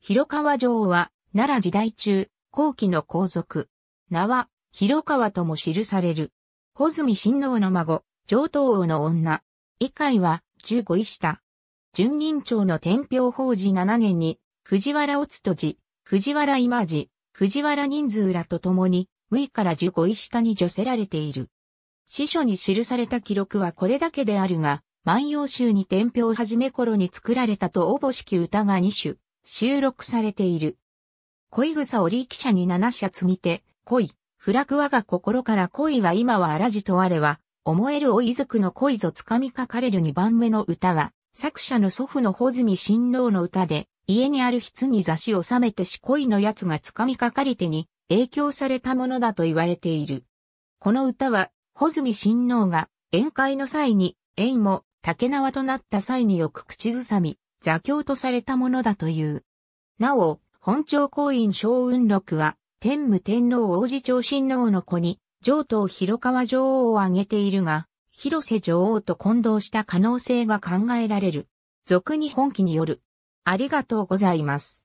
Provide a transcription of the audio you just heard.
広川城は、奈良時代中、後期の皇族。名は、広川とも記される。穂積親王の孫、上東王の女。以下は、十五位下。順人町の天平法事七年に、藤原乙とじ、藤原今治、藤原人数らと共に、6位から十五位下に除せられている。司書に記された記録はこれだけであるが、万葉集に天平をはじめ頃に作られたとおぼしき歌が2種。収録されている。恋草折記者に七社積みて、恋、フラクワが心から恋は今はあらじとあれは、思えるおいずくの恋ぞつかみかかれる二番目の歌は、作者の祖父の穂積親王の歌で、家にある筆に雑誌を収めてし恋の奴がつかみかかり手に影響されたものだと言われている。この歌は、穂積親王が宴会の際に、縁も竹縄となった際によく口ずさみ、座教とされたものだという。なお、本朝公院正雲録は、天武天皇王子長親王の子に、上等広川女王を挙げているが、広瀬女王と混同した可能性が考えられる。俗に本気による。ありがとうございます。